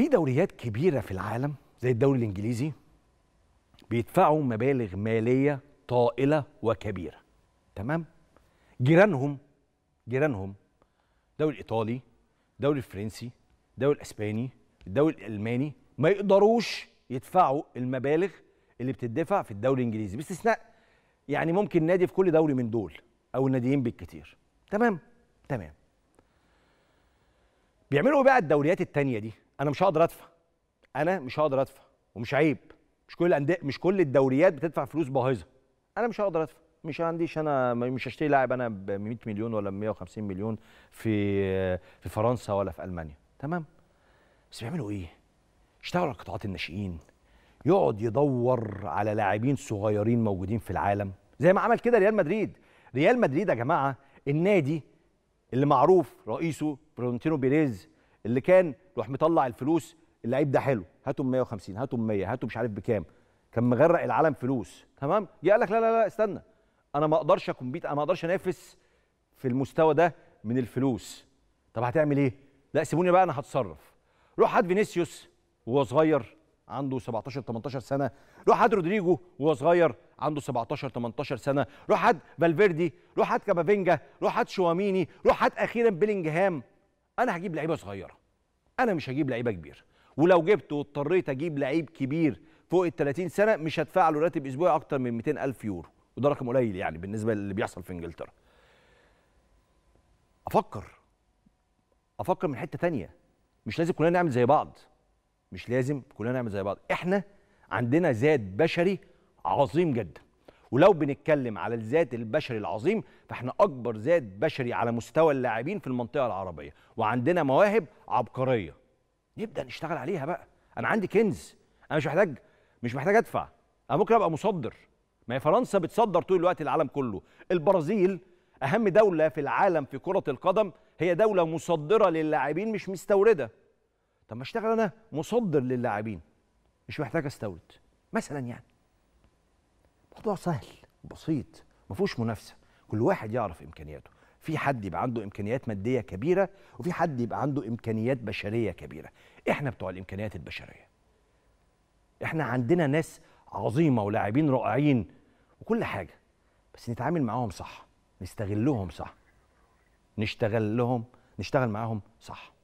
في دوريات كبيرة في العالم زي الدوري الإنجليزي بيدفعوا مبالغ مالية طائلة وكبيرة تمام جيرانهم جيرانهم الدوري الإيطالي الدوري الفرنسي الدوري الإسباني الدوري الألماني ما يقدروش يدفعوا المبالغ اللي بتدفع في الدوري الإنجليزي باستثناء يعني ممكن نادي في كل دوري من دول أو الناديين بالكتير تمام تمام بيعملوا إيه بقى الدوريات التانية دي انا مش هقدر ادفع انا مش هقدر ادفع ومش عيب مش كل الانديه مش كل الدوريات بتدفع فلوس باهظه انا مش هقدر ادفع مش عنديش انا مش هشتري لاعب انا ب 100 مليون ولا ب 150 مليون في في فرنسا ولا في المانيا تمام بس بيعملوا ايه يشتغلوا على قطاعات الناشئين يقعد يدور على لاعبين صغيرين موجودين في العالم زي ما عمل كده ريال مدريد ريال مدريد يا جماعه النادي اللي معروف رئيسه فلورنتينو بيريز اللي كان يروح مطلع الفلوس اللعيب ده حلو هاتوا 150 هاتوا 100 هاتوا مش عارف بكام كان مغرق العالم فلوس تمام جه قال لك لا لا لا استنى انا ما اقدرش اكمبيت انا ما اقدرش انافس في المستوى ده من الفلوس طب هتعمل ايه لا سيبوني بقى انا هتصرف روح هات فينيسيوس وهو صغير عنده 17 18 سنه روح هات رودريجو وهو صغير عنده 17 18 سنه روح هات فالفيردي روح هات كابافينجا روح هات شواميني روح هات اخيرا بيلينجهام انا هجيب لعيبه صغيره انا مش هجيب لعيبه كبيره ولو جبت واضطريت اجيب لعيب كبير فوق ال 30 سنه مش هدفع له راتب اسبوعي اكتر من 200 الف يورو وده رقم قليل يعني بالنسبه للي بيحصل في انجلترا افكر افكر من حته تانية مش لازم كلنا نعمل زي بعض مش لازم كلنا نعمل زي بعض احنا عندنا زاد بشري عظيم جدا ولو بنتكلم على الذات البشري العظيم فاحنا اكبر ذات بشري على مستوى اللاعبين في المنطقه العربيه وعندنا مواهب عبقريه نبدا نشتغل عليها بقى انا عندي كنز انا مش محتاج مش محتاج ادفع انا ممكن ابقى مصدر ما هي فرنسا بتصدر طول الوقت العالم كله البرازيل اهم دوله في العالم في كره القدم هي دوله مصدره للاعبين مش مستورده طب ما اشتغل انا مصدر للاعبين مش محتاج استورد مثلا يعني موضوع سهل بسيط ما فيهوش منافسه كل واحد يعرف امكانياته في حد يبقى عنده امكانيات ماديه كبيره وفي حد يبقى عنده امكانيات بشريه كبيره احنا بتوع الامكانيات البشريه احنا عندنا ناس عظيمه ولاعبين رائعين وكل حاجه بس نتعامل معاهم صح نستغلهم صح نشتغل لهم نشتغل معاهم صح